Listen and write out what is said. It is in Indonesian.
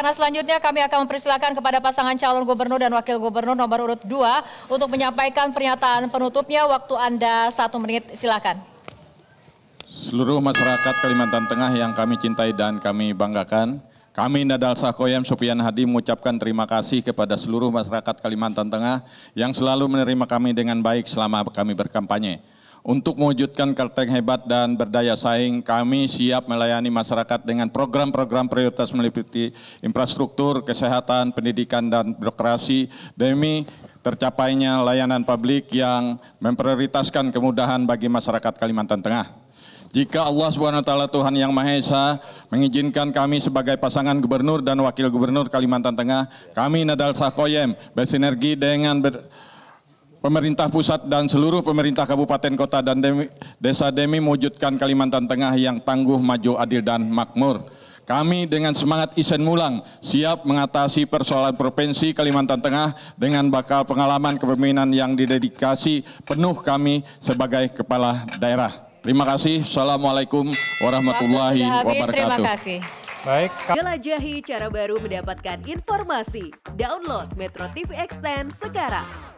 Karena selanjutnya kami akan mempersilahkan kepada pasangan calon gubernur dan wakil gubernur nomor urut 2 untuk menyampaikan pernyataan penutupnya. Waktu Anda satu menit, silakan. Seluruh masyarakat Kalimantan Tengah yang kami cintai dan kami banggakan, kami Nadal Sakoyam Sopian Hadi mengucapkan terima kasih kepada seluruh masyarakat Kalimantan Tengah yang selalu menerima kami dengan baik selama kami berkampanye. Untuk mewujudkan Kalteng hebat dan berdaya saing, kami siap melayani masyarakat dengan program-program prioritas meliputi infrastruktur, kesehatan, pendidikan, dan birokrasi demi tercapainya layanan publik yang memprioritaskan kemudahan bagi masyarakat Kalimantan Tengah. Jika Allah SWT Tuhan Yang Maha Esa mengizinkan kami sebagai pasangan gubernur dan wakil gubernur Kalimantan Tengah, kami Nadal Sakoyem bersinergi dengan ber pemerintah pusat dan seluruh pemerintah kabupaten kota dan demi, desa demi mewujudkan Kalimantan Tengah yang tangguh, maju, adil, dan makmur. Kami dengan semangat isen mulang siap mengatasi persoalan provinsi Kalimantan Tengah dengan bakal pengalaman kepemimpinan yang didedikasi penuh kami sebagai kepala daerah. Terima kasih. Assalamualaikum warahmatullahi wabarakatuh. Terima kasih. Baik. Jelajahi cara baru mendapatkan informasi. Download Metro TV Extend sekarang.